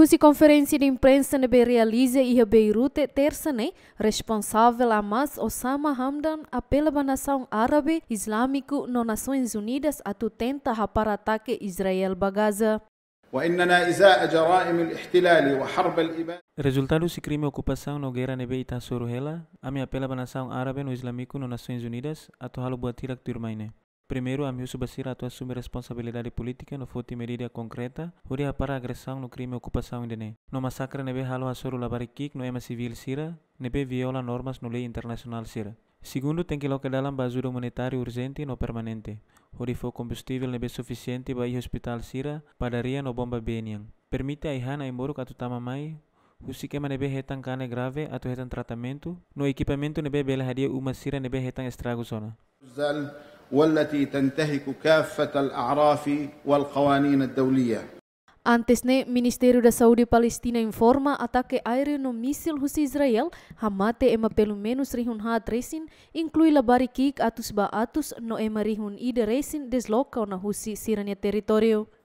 reuniu conferência de imprensa na Realiza e a Beirute terça né, responsável Hamas Osama Hamdan apela a nação árabe islâmico nas Nações Unidas a tentar para ataque Israel Bagaza. Resultado do crime de ocupação na guerra na Beirute, a minha apela para a nação árabe no islâmico nas Nações Unidas, a tentar lo ataque Israel Bagaza. Né? Primeiro, a Amilson atua assume responsabilidade política no fute medida concreta, olhar para agressão no crime ocupação indene. No massacre nebe halo asoro labarikik no ema civil sira, nebe viola normas no lei internacional sira. Segundo, tem que local dalam basura humanitária urgente e permanente. Ori for combustível nebe suficiente para ir hospital sira, padaria no bomba benian. Permite a Ihana e Moro katutama mai, o sistema nebe retan cane grave atu retan tratamento, no equipamento nebe bela haria uma sira nebe retan estrago zona. والتي تنتهك كافة الأعراف والقوانين الدولية Antes ne, Ministerio da Saúde Palestina informa ataque aéreo no míssil russo Israel, hamate ema pelo menos rihun hat resin, inclui labari kik atus ba atus no ema rihun ida resin desloca na russo sirania território.